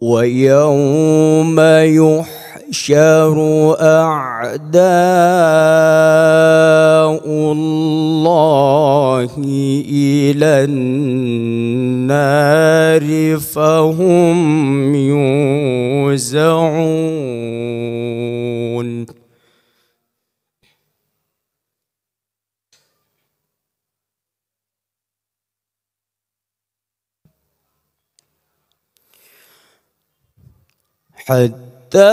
ويوم يحشر اعداء الله الى النار فهم يوزعون حتى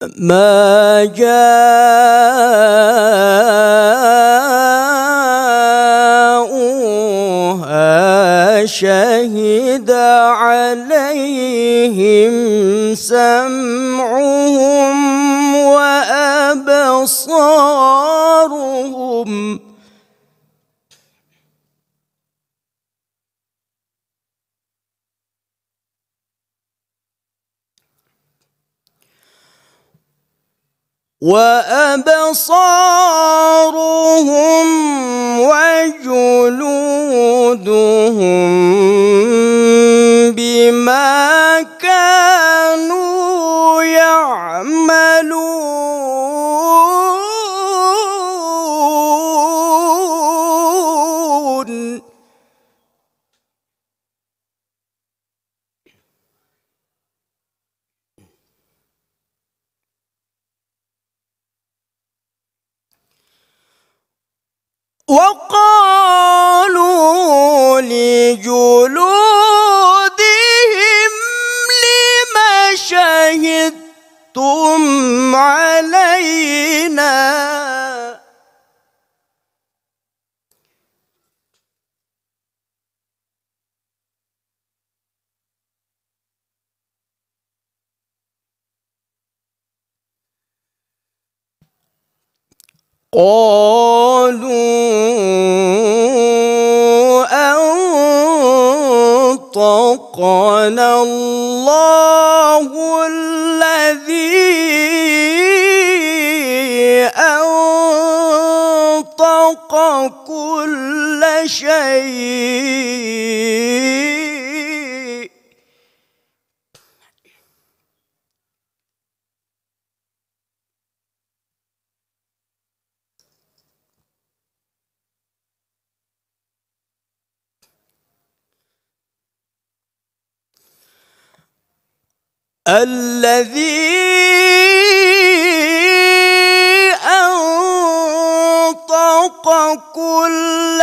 ما جاءوها شهد عليهم سمعهم وأبصارهم وأبصارهم وجلودهم بما كانوا وقالوا لجلودهم لم شهدتم علينا قالوا أنطقنا الله الذي أنطق كل شيء الذي أنطق كل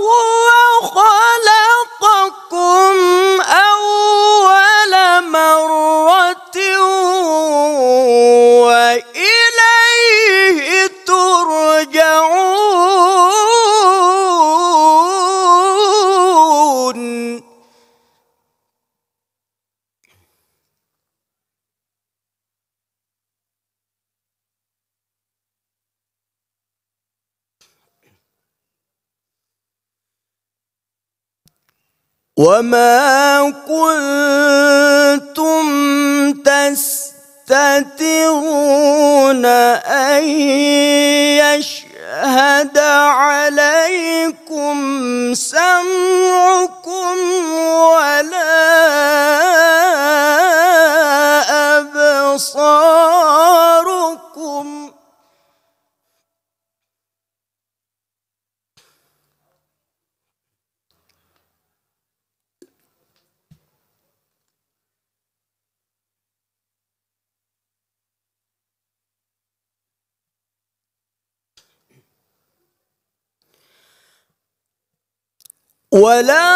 Whoa! وما كنتم تستترون أن ولا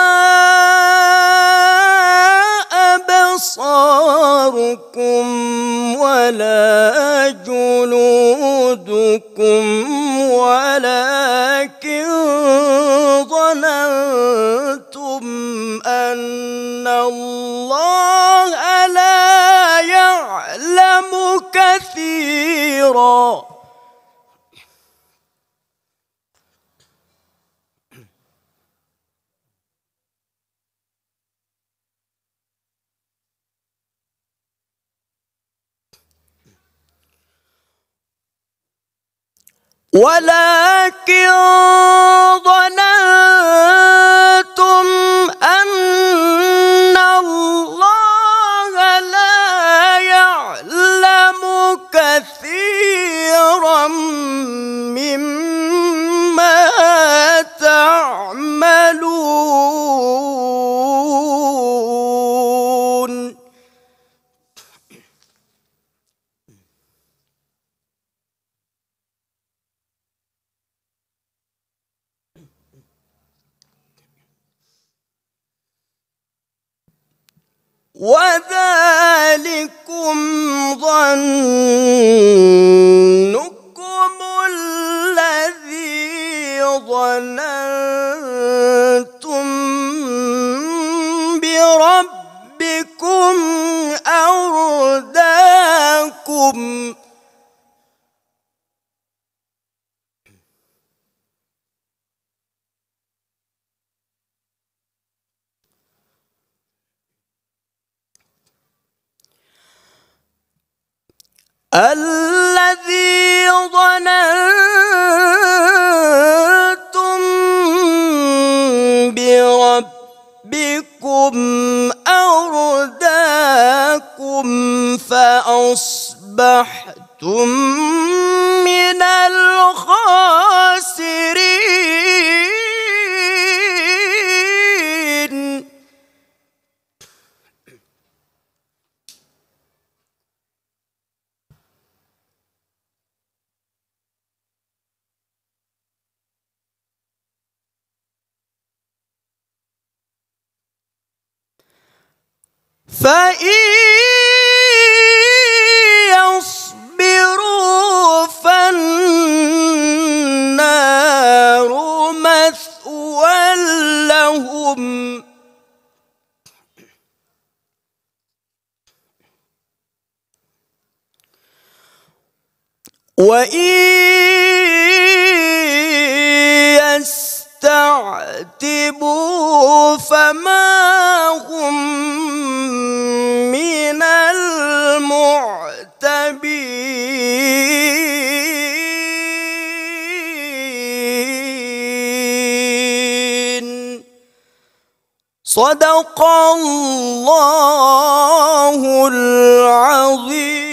أبصاركم ولا جلودكم ولكن ظننتم أن الله لا يعلم كثيراً ولكن ظننت وذلكم ظن الذي ظننتم بربكم أرداكم فأصبحتم من الخاسرين فإن يصبروا فالنار مثوى لهم وإن يستعتبوا فما هم صدق الله العظيم